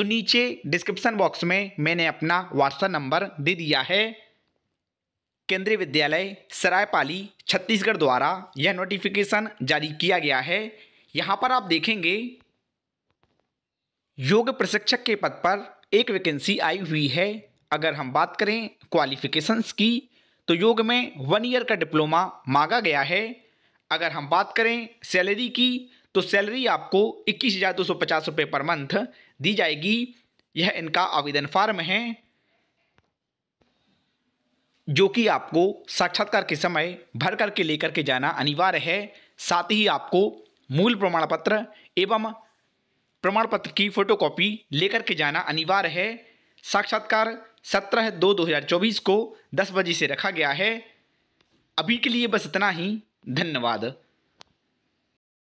तो नीचे description box में मैंने अपना व्हाट्सएप नंबर दे दिया है केंद्रीय विद्यालय सरायपाली छत्तीसगढ़ द्वारा यह नोटिफिकेशन जारी किया गया है यहाँ पर आप देखेंगे योग प्रशिक्षक के पद पर एक वैकेंसी आई हुई है अगर हम बात करें क्वालिफिकेशंस की तो योग में वन ईयर का डिप्लोमा मांगा गया है अगर हम बात करें सैलरी की तो सैलरी आपको इक्कीस हज़ार दो सौ पचास रुपये पर मंथ दी जाएगी यह इनका आवेदन फार्म है जो कि आपको साक्षात्कार के समय भर करके लेकर के जाना अनिवार्य है साथ ही आपको मूल प्रमाण पत्र एवं प्रमाण पत्र की फोटोकॉपी लेकर के जाना अनिवार्य है साक्षात्कार सत्रह दो दो हज़ार चौबीस को दस बजे से रखा गया है अभी के लिए बस इतना ही धन्यवाद